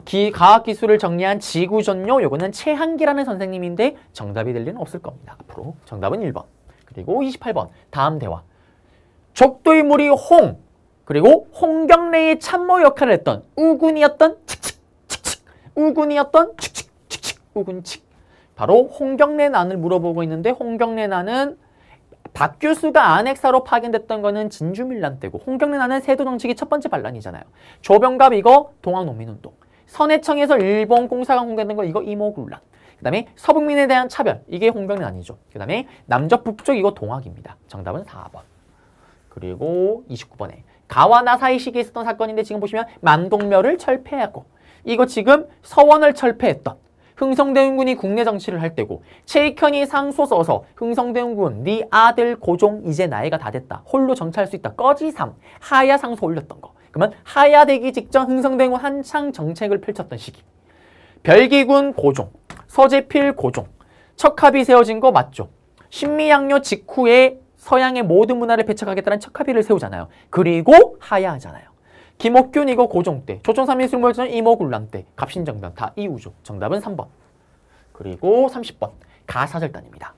기, 과학 기술을 정리한 지구 전요 요거는 최한기라는 선생님인데 정답이 될 리는 없을 겁니다. 앞으로 정답은 1번. 그리고 28번 다음 대화. 적도의물이홍 그리고 홍경래의 참모 역할을 했던 우군이었던 칙칙 칙칙 우군이었던 칙칙 칙칙 우군칙 바로 홍경래 난을 물어보고 있는데 홍경래 난은 박규수가 안핵사로 파견됐던 거는 진주밀란 때고 홍경래 난은 세도정치기 첫 번째 반란이잖아요. 조병갑 이거 동학농민운동 선해청에서 일본 공사가 공개된 거 이거 이모군란. 그 다음에 서북민에 대한 차별 이게 홍병은 아니죠. 그 다음에 남적 북쪽 이거 동학입니다. 정답은 4번. 그리고 29번에 가와나 사이시기에 있었던 사건인데 지금 보시면 만동묘를 철폐하고 이거 지금 서원을 철폐했던 흥성대운군이 국내 정치를 할 때고 체이현이 상소 써서 흥성대운군 네 아들 고종 이제 나이가 다 됐다 홀로 정치할 수 있다 꺼지삼 하야 상소 올렸던 거 그러면 하야되기 직전 흥성대군 한창 정책을 펼쳤던 시기. 별기군 고종, 서재필 고종, 척합이 세워진 거 맞죠? 신미양요 직후에 서양의 모든 문화를 배척하겠다는 척합의를 세우잖아요. 그리고 하야하잖아요. 김옥균 이거 고종 때, 조선삼민수몰전 이모군란 때, 갑신정변 다 이우죠. 정답은 3번. 그리고 30번 가사절단입니다.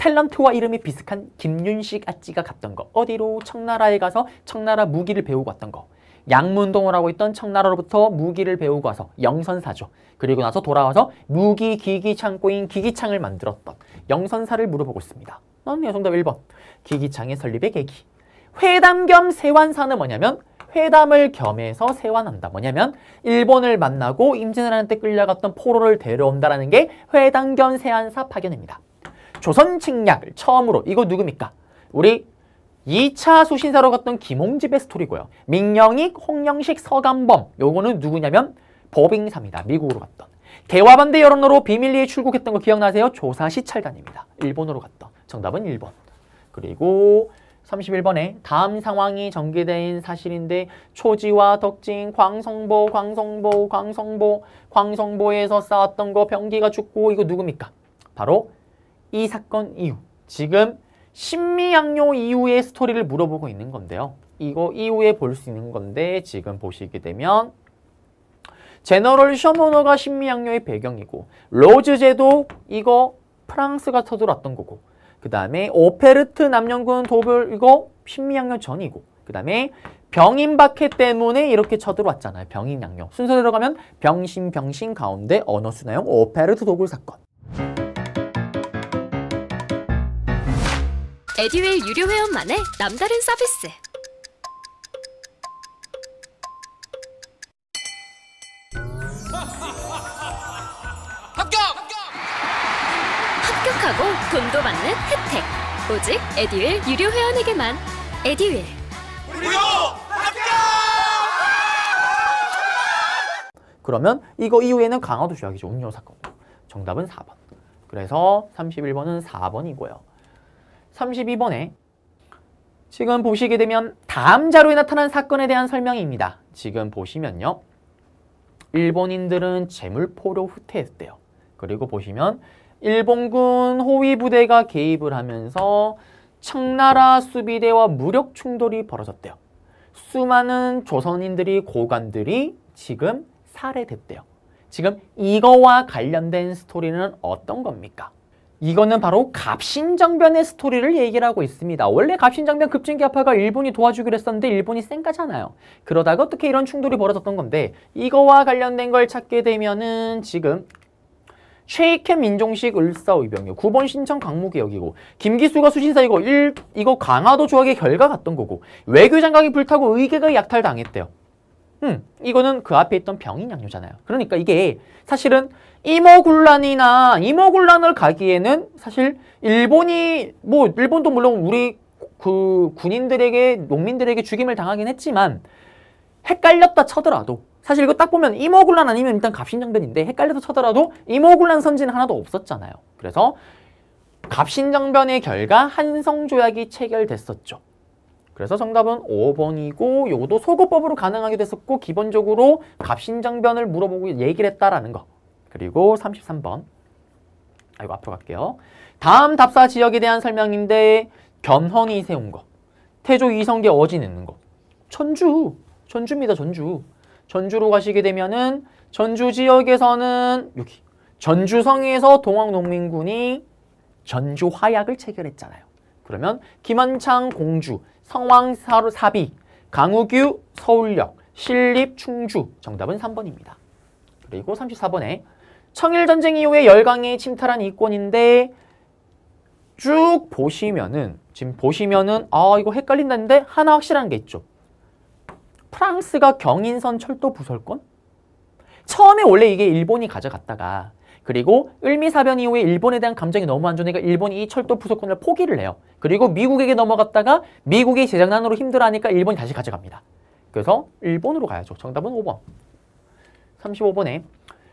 탤런트와 이름이 비슷한 김윤식 아찌가 갔던 거 어디로? 청나라에 가서 청나라 무기를 배우고 왔던 거 양문동을 하고 있던 청나라로부터 무기를 배우고 와서 영선사죠. 그리고 나서 돌아와서 무기 기기창고인 기기창을 만들었던 영선사를 물어보고 있습니다. 넌 여성답 1번. 기기창의 설립의 계기. 회담 겸 세환사는 뭐냐면 회담을 겸해서 세환한다. 뭐냐면 일본을 만나고 임진왜란때 끌려갔던 포로를 데려온다라는 게 회담 겸 세환사 파견입니다. 조선 측략을 처음으로 이거 누굽니까? 우리 2차 수신사로 갔던 김홍집의 스토리고요. 민영익, 홍영식, 서감범 요거는 누구냐면 버빙사입니다. 미국으로 갔던. 개화반대 여론으로 비밀리에 출국했던 거 기억나세요? 조사시 찰단입니다. 일본으로 갔던. 정답은 일번 그리고 31번에 다음 상황이 전개된 사실인데 초지와 덕진, 광성보, 광성보, 광성보, 광성보에서 싸웠던 거 병기가 죽고 이거 누굽니까? 바로 이 사건 이후 지금 신미양요 이후의 스토리를 물어보고 있는 건데요. 이거 이후에 볼 수 있는 건데 지금 보시게 되면 제너럴 셔머너가 신미양요의 배경이고 로즈 제도 이거 프랑스가 쳐들어왔던 거고 그 다음에 오페르트 남영군 도별 이거 신미양요 전이고 그 다음에 병인박해 때문에 이렇게 쳐들어왔잖아요. 병인양요. 순서대로 가면 병신, 병신 가운데 언어순나형 오페르트 도굴 사건. 에디웰 유료 회원만의 남다른 서비스 합격! 합격하고 돈도 받는 혜택 오직 에디웰 유료 회원에게만 에디윌 무료 합격! 그러면 이거 이후에는 강화도 주약이죠. 음료 사건 정답은 4번 그래서 31번은 4번이고요 32번에 지금 보시게 되면 다음 자료에 나타난 사건에 대한 설명입니다. 지금 보시면요. 일본인들은 재물포로 후퇴했대요. 그리고 보시면 일본군 호위부대가 개입을 하면서 청나라 수비대와 무력 충돌이 벌어졌대요. 수많은 조선인들이 고관들이 지금 살해됐대요. 지금 이거와 관련된 스토리는 어떤 겁니까? 이거는 바로 갑신정변의 스토리를 얘기를 하고 있습니다. 원래 갑신정변 급진기아파가 일본이 도와주기로 했었는데 일본이 쌩 까잖아요. 그러다가 어떻게 이런 충돌이 벌어졌던 건데 이거와 관련된 걸 찾게 되면은 지금 최익현 민종식 을사의병이요. 9번 신청 강무기역이고 김기수가 수신사이거 일, 이거 강화도 조약의 결과 같던 거고 외교장관이 불타고 의계가 약탈당했대요. 음, 이거는 그 앞에 있던 병인 양료잖아요. 그러니까 이게 사실은 이모군란이나 이모군란을 가기에는 사실 일본이 뭐 일본도 물론 우리 그 군인들에게 농민들에게 죽임을 당하긴 했지만 헷갈렸다 쳐더라도 사실 이거 딱 보면 이모군란 아니면 일단 갑신정변인데 헷갈려서 쳐더라도 이모군란 선지는 하나도 없었잖아요. 그래서 갑신정변의 결과 한성조약이 체결됐었죠. 그래서 정답은 5번이고 요것도 소고법으로 가능하게 됐었고 기본적으로 갑신정변을 물어보고 얘기를 했다라는 거. 그리고 33번. 아이고 앞으로 갈게요. 다음 답사 지역에 대한 설명인데 견훤이 세운 거. 태조 이성계 어지 내는 거. 전주. 전주입니다. 전주. 전주로 가시게 되면은 전주 지역에서는 여기 전주성에서 동학농민군이 전주 화약을 체결했잖아요. 그러면 김한창 공주, 성왕사비, 강우규 서울역, 신립 충주 정답은 3번입니다. 그리고 34번에 청일전쟁 이후에 열강이 침탈한 이권인데 쭉 보시면은 지금 보시면은 아 이거 헷갈린다는데 하나 확실한 게 있죠. 프랑스가 경인선 철도 부설권? 처음에 원래 이게 일본이 가져갔다가 그리고 을미사변 이후에 일본에 대한 감정이 너무 안 좋으니까 일본이 이 철도 부설권을 포기를 해요. 그리고 미국에게 넘어갔다가 미국이 재장난으로 힘들어하니까 일본이 다시 가져갑니다. 그래서 일본으로 가야죠. 정답은 5번. 35번에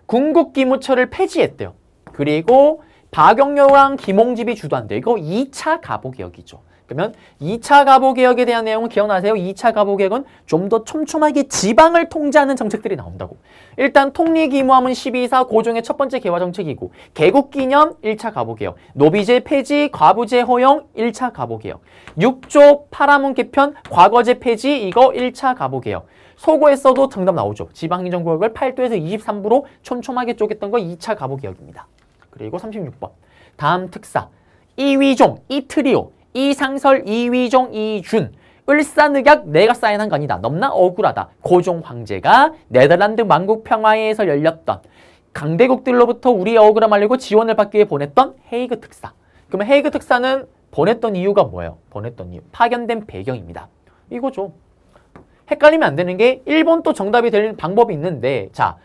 궁극기무처를 폐지했대요. 그리고 박영여왕 김홍집이 주도한대 이거 2차 가보개혁이죠. 그러면 2차 가보개혁에 대한 내용은 기억나세요? 2차 가보개혁은 좀 더 촘촘하게 지방을 통제하는 정책들이 나온다고. 일단 통리기무함은 1 2사 고종의 첫 번째 개화 정책이고 개국기념 1차 가보개혁, 노비제 폐지, 과부제 허용 1차 가보개혁, 6조 파라문 개편, 과거제 폐지 이거 1차 가보개혁, 소고에서도 정답 나오죠. 지방행정구역을 8도에서 23부로 촘촘하게 쪼갰던 거 2차 가보개혁입니다. 그리고 36번. 다음 특사. 이위종, 이트리오, 이상설, 이위종, 이준 을사늑약 내가 사인한 거 아니다. 넘나 억울하다. 고종 황제가 네덜란드 만국 평화회에서 열렸던 강대국들로부터 우리의 억울함 알리고 지원을 받기 위해 보냈던 헤이그 특사. 그러면 헤이그 특사는 보냈던 이유가 뭐예요? 보냈던 이유. 파견된 배경입니다. 이거죠. 헷갈리면 안 되는 게 일본 또 정답이 되는 방법이 있는데 자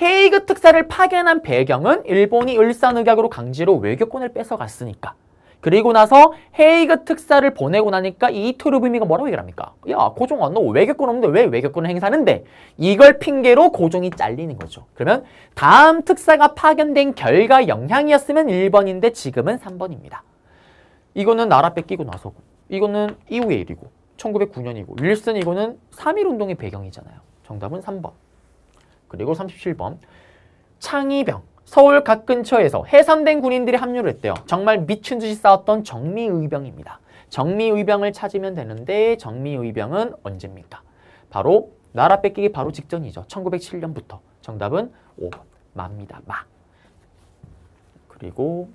헤이그 특사를 파견한 배경은 일본이 을사늑약으로 강제로 외교권을 뺏어갔으니까 그리고 나서 헤이그 특사를 보내고 나니까 이 이토르부미가 뭐라고 얘기를 합니까? 야 고종아 너 외교권 없는데 왜 외교권을 행사하는데? 이걸 핑계로 고종이 잘리는 거죠. 그러면 다음 특사가 파견된 결과 영향이었으면 1번인데 지금은 3번입니다. 이거는 나라 뺏기고 나서고 이거는 이후의 일이고 1909년이고 윌슨 이거는 3.1운동의 배경이잖아요. 정답은 3번. 그리고 37번 창의병 서울 각 근처에서 해산된 군인들이 합류를 했대요. 정말 미친 듯이 싸웠던 정미의병입니다. 정미의병을 찾으면 되는데 정미의병은 언제입니까? 바로 나라 뺏기기 바로 직전이죠. 1907년부터. 정답은 5번. 마입니다. 마. 그리고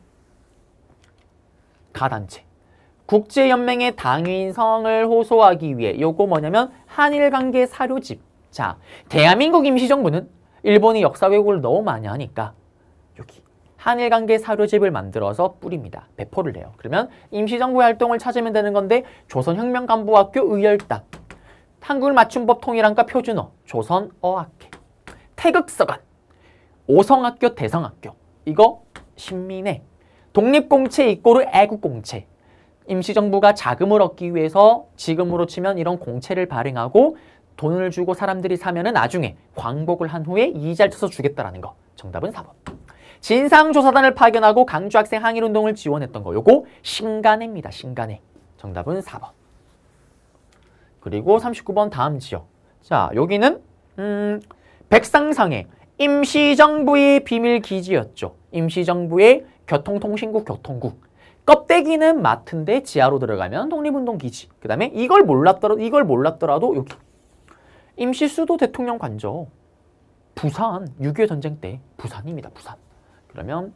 가단체. 국제연맹의 당위성을 호소하기 위해 요거 뭐냐면 한일관계 사료집. 자, 대한민국 임시정부는 일본이 역사 왜곡을 너무 많이 하니까 여기 한일관계 사료집을 만들어서 뿌립니다. 배포를 해요. 그러면 임시정부 활동을 찾으면 되는 건데 조선혁명간부학교 의열당 한글 맞춤법 통일안과 표준어 조선어학회 태극서관 오성학교 대성학교 이거 신민회 독립공채 입고르 애국공채 임시정부가 자금을 얻기 위해서 지금으로 치면 이런 공채를 발행하고 돈을 주고 사람들이 사면은 나중에 광복을 한 후에 이자를 쳐서 주겠다라는 거 정답은 4번 진상조사단을 파견하고 강주학생 항일운동을 지원했던 거 요거 신간해입니다. 신간해. 정답은 4번. 그리고 39번 다음 지역. 자 여기는 음, 백상상해 임시정부의 비밀기지였죠. 임시정부의 교통통신국 교통국. 껍데기는 마트인데 지하로 들어가면 독립운동기지. 그 다음에 이걸 몰랐더라도, 이걸 몰랐더라도 여기. 임시수도 대통령 관저. 부산, 6.25 전쟁 때 부산입니다. 부산. 그러면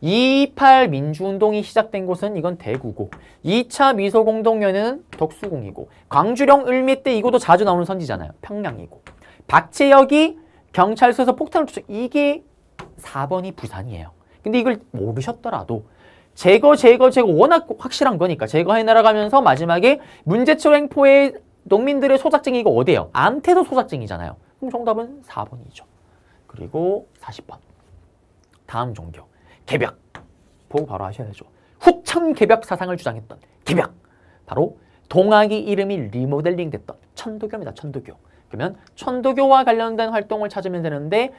28 2 민주운동이 시작된 곳은 이건 대구고 2차 미소공동연은 덕수궁이고 광주령 을미 때 이곳도 자주 나오는 선지잖아요. 평양이고 박채역이 경찰서에서 폭탄을 쳤죠. 이게 4번이 부산이에요. 근데 이걸 모르셨더라도 제거 제거 제거 워낙 확실한 거니까 제거해 날아가면서 마지막에 문제출 행포의 농민들의 소작쟁이 이거 어디예요? 암태도 소작쟁이잖아요. 그럼 정답은 4번이죠. 그리고 40번. 다음 종교 개벽 보고 바로 하셔야죠. 후천 개벽 사상을 주장했던 개벽 바로 동학이 이름이 리모델링 됐던 천도교입니다. 천도교. 그러면 천도교와 관련된 활동을 찾으면 되는데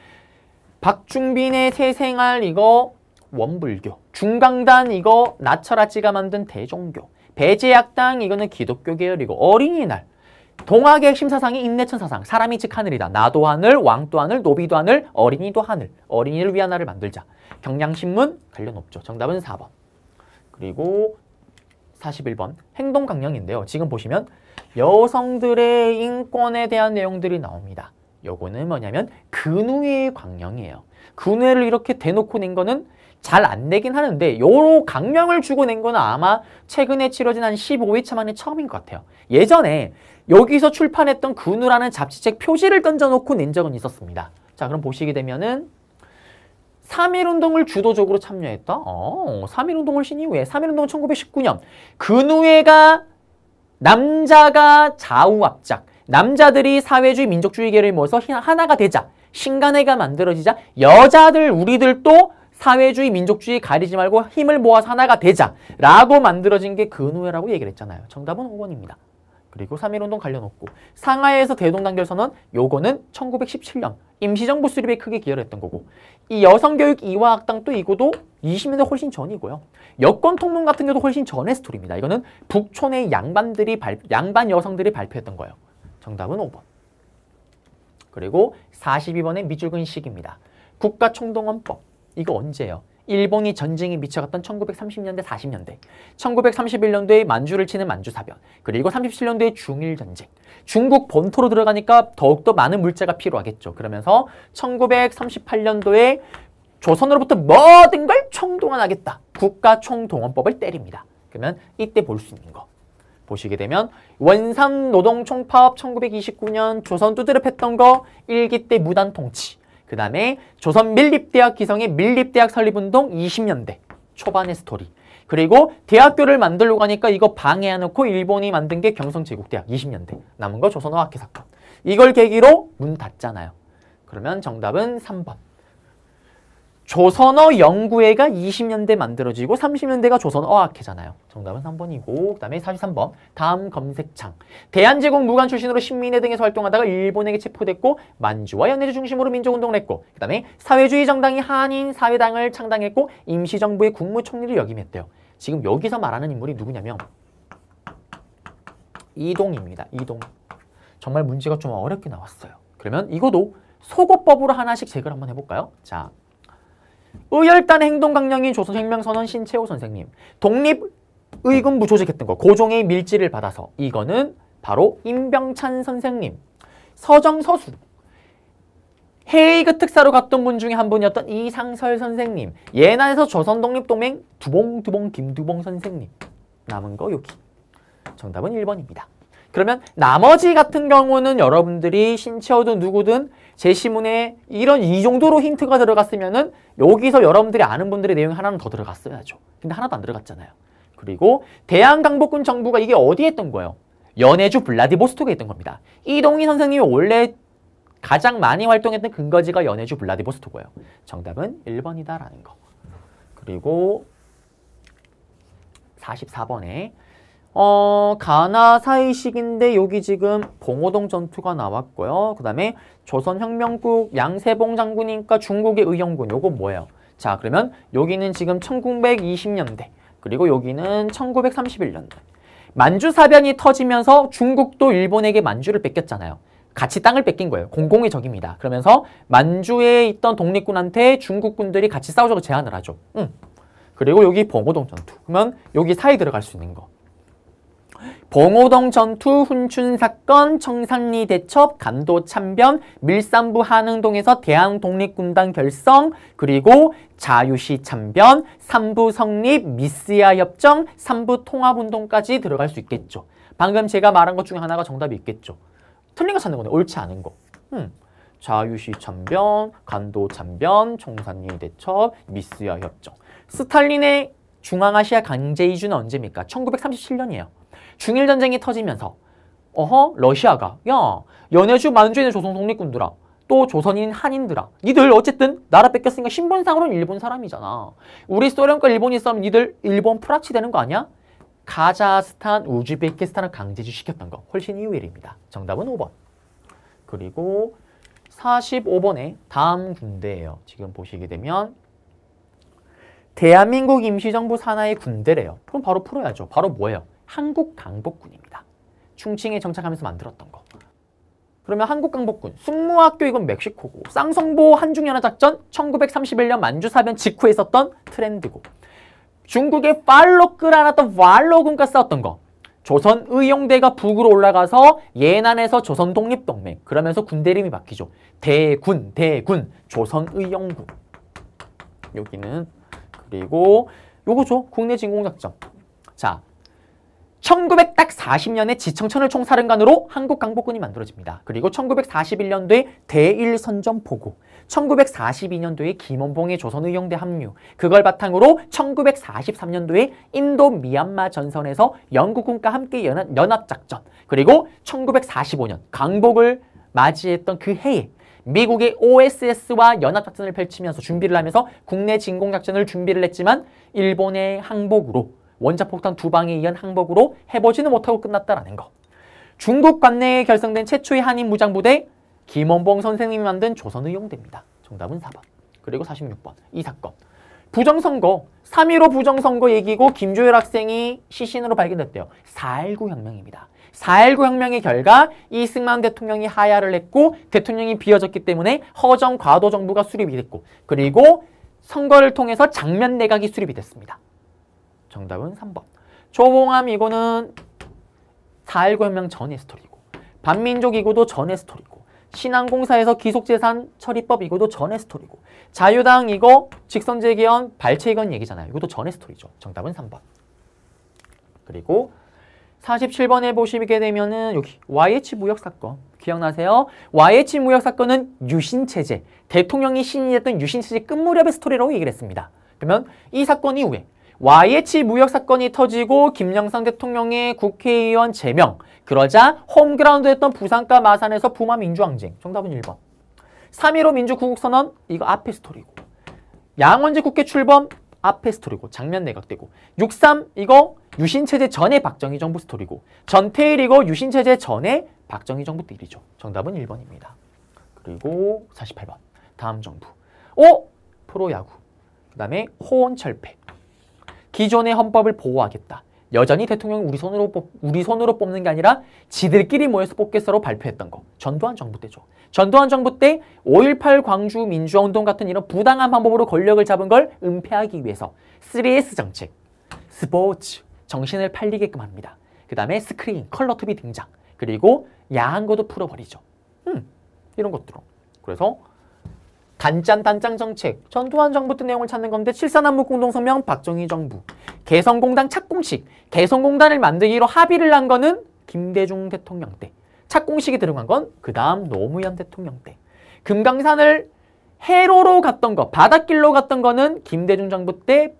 박중빈의 새생활 이거 원불교, 중강단 이거 나철아찌가 만든 대종교, 배제약당 이거는 기독교 계열이고 어린이날 동학의 핵심 사상이 인내천 사상. 사람이 즉 하늘이다. 나도 하늘, 왕도 하늘, 노비도 하늘, 어린이도 하늘. 어린이를 위한 나를 만들자. 경량신문 관련 없죠. 정답은 4번. 그리고 41번 행동 강령인데요. 지금 보시면 여성들의 인권에 대한 내용들이 나옵니다. 요거는 뭐냐면 근우의 강령이에요. 근우를 이렇게 대놓고 낸 거는 잘 안 내긴 하는데 요로 강령을 주고 낸 거는 아마 최근에 치러진 한 15회차 만에 처음인 것 같아요. 예전에 여기서 출판했던 근우라는 잡지책 표지를 던져놓고 낸 적은 있었습니다. 자 그럼 보시게 되면은 3.1운동을 주도적으로 참여했다? 어, 3.1운동을 신이 왜? 3.1운동은 1919년 근우회가 남자가 좌우압작 남자들이 사회주의 민족주의계를 모아서 하나가 되자 신간회가 만들어지자 여자들 우리들도 사회주의 민족주의 가리지 말고 힘을 모아 서 하나가 되자라고 만들어진 게 근우회라고 얘기를 했잖아요. 정답은 5번입니다. 그리고 3.1운동 관련 없고 상하에서 이 대동단결 선언 요거는 1917년 임시정부 수립에 크게 기여를 했던 거고 이 여성교육 이화학당 또 이거도 20년대 훨씬 전이고요. 여권 통문 같은 경우도 훨씬 전의 스토리입니다. 이거는 북촌의 양반들이 발, 양반 여성들이 발표했던 거예요. 정답은 5번. 그리고 42번의 미줄근식입니다. 국가총동원법 이거 언제예요? 일본이 전쟁에 미쳐갔던 1930년대, 40년대, 1931년도에 만주를 치는 만주사변, 그리고 37년도에 중일전쟁, 중국 본토로 들어가니까 더욱더 많은 물자가 필요하겠죠. 그러면서 1938년도에 조선으로부터 모든 걸 총동원하겠다. 국가총동원법을 때립니다. 그러면 이때 볼 수 있는 거. 보시게 되면 원산 노동 총파업 1929년 조선 두드럽했던 거, 일기 때 무단 통치, 그 다음에 조선 밀립대학 기성의 밀립대학 설립운동 20년대 초반의 스토리. 그리고 대학교를 만들려고 하니까 이거 방해해놓고 일본이 만든 게 경성제국대학 20년대. 남은 거 조선어학회 사건. 이걸 계기로 문 닫잖아요. 그러면 정답은 3번. 조선어 연구회가 20년대 만들어지고 30년대가 조선어학회잖아요. 정답은 3번이고 그다음에 43번 다음 검색창 대한제국 무관 출신으로 신민회 등에서 활동하다가 일본에게 체포됐고 만주와 연해주 중심으로 민족운동을 했고 그다음에 사회주의 정당이 한인사회당을 창당했고 임시정부의 국무총리를 역임했대요. 지금 여기서 말하는 인물이 누구냐면 이동입니다. 이동 정말 문제가 좀 어렵게 나왔어요. 그러면 이것도 소고법으로 하나씩 제거를 한번 해볼까요? 자 의열단 행동 강령인 조선혁명선언 신채호 선생님 독립의군 무조직했던 거 고종의 밀지를 받아서 이거는 바로 임병찬 선생님 서정서수 헤이그 특사로 갔던 분 중에 한 분이었던 이상설 선생님 예나에서 조선독립동맹 두봉두봉 김두봉 선생님 남은 거 여기 정답은 1번입니다 그러면 나머지 같은 경우는 여러분들이 신채호든 누구든 제시문에 이런 이 정도로 힌트가 들어갔으면은 여기서 여러분들이 아는 분들의 내용이 하나는 더 들어갔어야죠. 근데 하나도 안 들어갔잖아요. 그리고 대한강복군 정부가 이게 어디에 있던 거예요? 연해주 블라디보스톡에 있던 겁니다. 이동희 선생님이 원래 가장 많이 활동했던 근거지가 연해주 블라디보스톡이에요 정답은 1번이다라는 거. 그리고 44번에 어, 가나사이식인데 여기 지금 봉오동 전투가 나왔고요. 그 다음에 조선혁명국 양세봉 장군이니까 중국의 의형군 요거 뭐예요? 자 그러면 여기는 지금 1920년대 그리고 여기는 1931년대 만주사변이 터지면서 중국도 일본에게 만주를 뺏겼잖아요. 같이 땅을 뺏긴 거예요. 공공의 적입니다. 그러면서 만주에 있던 독립군한테 중국군들이 같이 싸우자고 제안을 하죠. 응. 그리고 여기 봉오동 전투. 그러면 여기 사이 들어갈 수 있는 거. 봉오동 전투, 훈춘 사건, 청산리 대첩, 간도 참변, 밀산부 한흥동에서 대항 독립군단 결성, 그리고 자유시 참변, 삼부 성립, 미스야 협정, 삼부 통합운동까지 들어갈 수 있겠죠. 방금 제가 말한 것 중에 하나가 정답이 있겠죠. 틀린 거 찾는 거네. 옳지 않은 거. 음. 자유시 참변, 간도 참변, 청산리 대첩, 미스야 협정. 스탈린의 중앙아시아 강제 이주는 언제입니까? 1937년이에요. 중일 전쟁이 터지면서 어허 러시아가 야 연해주 만주에는 조선 독립군들아 또 조선인 한인들아 니들 어쨌든 나라 뺏겼으니까 신분상으로는 일본 사람이잖아 우리 소련과 일본이 싸우면 니들 일본 프락치 되는 거 아니야? 가자스탄, 우즈베키스탄을 강제주 시켰던 거 훨씬 이후 일입니다 정답은 5번 그리고 45번에 다음 군대예요 지금 보시게 되면 대한민국 임시정부 산하의 군대래요 그럼 바로 풀어야죠 바로 뭐예요? 한국 강복군입니다. 충칭에 정착하면서 만들었던 거. 그러면 한국 강복군, 숙무학교 이건 멕시코고 쌍성보 한중연합작전 1931년 만주사변 직후에 있었던 트렌드고 중국의 팔로 끌어았던 왈로군과 싸웠던 거 조선 의용대가 북으로 올라가서 예난에서 조선 독립동맹 그러면서 군대 이름이 바뀌죠. 대군, 대군, 조선 의용군 여기는 그리고 요거죠. 국내 진공작전 자, 1940년에 지청천을 총사령관으로 한국 강복군이 만들어집니다. 그리고 1941년도에 대일선전 포고, 1942년도에 김원봉의 조선의용대 합류, 그걸 바탕으로 1943년도에 인도 미얀마 전선에서 영국군과 함께 연합, 연합작전, 그리고 1945년 강복을 맞이했던 그 해에 미국의 OSS와 연합작전을 펼치면서 준비를 하면서 국내 진공작전을 준비를 했지만 일본의 항복으로 원자폭탄 두 방에 이은 항복으로 해보지는 못하고 끝났다라는 거. 중국 관내에 결성된 최초의 한인 무장부대 김원봉 선생님이 만든 조선의용대입니다. 정답은 4번. 그리고 46번. 이 사건. 부정선거. 3.15 부정선거 얘기고 김조열 학생이 시신으로 발견됐대요. 4.19 혁명입니다. 4.19 혁명의 결과 이승만 대통령이 하야를 했고 대통령이 비어졌기 때문에 허정 과도 정부가 수립이 됐고 그리고 선거를 통해서 장면 내각이 수립이 됐습니다. 정답은 3번. 조봉암 이거는 4.19혁명 전의 스토리고 반민족 이고도 전의 스토리고 신한공사에서 기속재산 처리법 이거도 전의 스토리고 자유당 이거 직선재개헌 발췌이건 얘기잖아요. 이것도 전의 스토리죠. 정답은 3번. 그리고 47번에 보시게 되면은 여기 YH 무역 사건 기억나세요? YH 무역 사건은 유신 체제, 대통령이 신이 됐던 유신 체제 끝무렵의 스토리라고 얘기를 했습니다. 그러면 이 사건 이후에 YH 무역 사건이 터지고 김영삼 대통령의 국회의원 제명 그러자 홈그라운드였던 부산과 마산에서 부마 민주항쟁 정답은 1번 3.15 민주구국선언 이거 앞에 스토리고 양원제 국회 출범 앞에 스토리고 장면 내각되고 6.3 이거 유신체제 전에 박정희 정부 스토리고 전태일이거 유신체제 전에 박정희 정부 때 일이죠 정답은 1번입니다 그리고 48번 다음 정부 오 프로야구 그 다음에 호언철폐 기존의 헌법을 보호하겠다. 여전히 대통령 우리 손으로 뽑, 우리 손으로 뽑는 게 아니라 지들끼리 모여서 뽑겠어로 발표했던 거. 전두환 정부 때죠. 전두환 정부 때 5.18 광주 민주화운동 같은 이런 부당한 방법으로 권력을 잡은 걸 은폐하기 위해서 3S 정책, 스포츠, 정신을 팔리게끔 합니다. 그 다음에 스크린, 컬러 TV 등장. 그리고 야한 것도 풀어버리죠. 음, 이런 것들로. 그래서 단짠 단짠 정책, 전두환 정부 때 내용을 찾는 건데 칠산한북 공동성명 박정희 정부, 개성공단 착공식, 개성공단을 만들기로 합의를 한 거는 김대중 대통령 때, 착공식이 들어간 건그 다음 노무현 대통령 때, 금강산을 해로로 갔던 거, 바닷길로 갔던 거는 김대중 정부 때,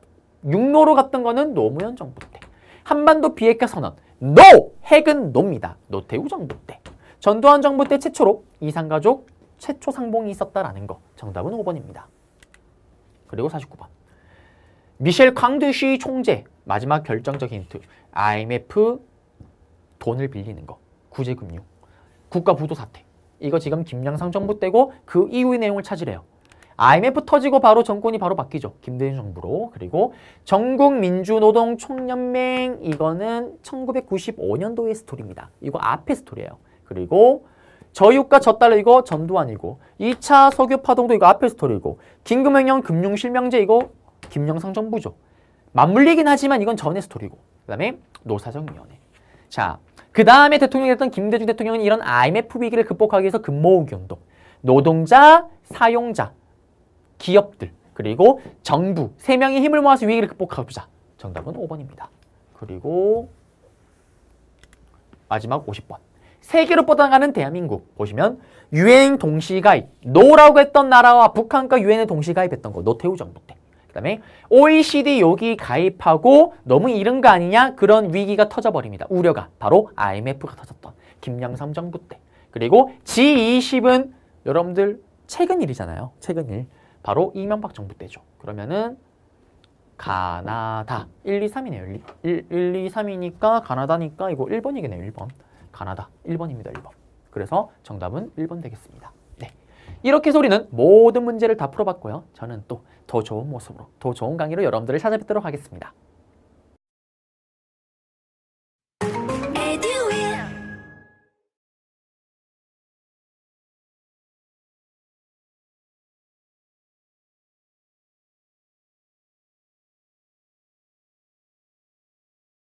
육로로 갔던 거는 노무현 정부 때, 한반도 비핵화 선언, 노! 핵은 노입니다. 노태우 정부 때. 전두환 정부 때 최초로 이산가족 최초 상봉이 있었다라는 거. 정답은 5번입니다. 그리고 49번. 미셸 광드시 총재 마지막 결정적 인 힌트 IMF 돈을 빌리는 거 구제금융 국가 부도 사태 이거 지금 김양상 정부 때고 그 이후의 내용을 찾으래요 IMF 터지고 바로 정권이 바로 바뀌죠 김대중 정부로 그리고 전국민주노동총연맹 이거는 1995년도의 스토리입니다 이거 앞에 스토리예요 그리고 저유가 저달러 이거 전두환이고 2차 석유 파동도 이거 앞에 스토리고 긴급행령 금융실명제 이거 김영상 정부죠. 맞물리긴 하지만 이건 전의 스토리고 그 다음에 노사정위원회 자, 그 다음에 대통령이 었던 김대중 대통령은 이런 IMF 위기를 극복하기 위해서 금모으기 운동 노동자, 사용자, 기업들 그리고 정부 세명이 힘을 모아서 위기를 극복하고자 정답은 5번입니다. 그리고 마지막 50번 세계로 뻗어나가는 대한민국 보시면 유엔 동시가입 노라고 했던 나라와 북한과 유엔에 동시가입했던 거 노태우 정부 때 그다음에 OECD 여기 가입하고 너무 이른 거 아니냐 그런 위기가 터져버립니다. 우려가 바로 IMF가 터졌던 김양삼 정부 때 그리고 G20은 여러분들 최근 일이잖아요. 최근 일 바로 이명박 정부 때죠. 그러면은 가나다 1, 2, 3이네요. 1, 2, 3이니까 가나다니까 이거 1번이겠네요. 1번. 가나다. 1번입니다. 1번. 그래서 정답은 1번 되겠습니다. 네. 이렇게 소리는 모든 문제를 다 풀어봤고요. 저는 또 더 좋은 모습으로, 더 좋은 강의로 여러분들을 찾아뵙도록 하겠습니다.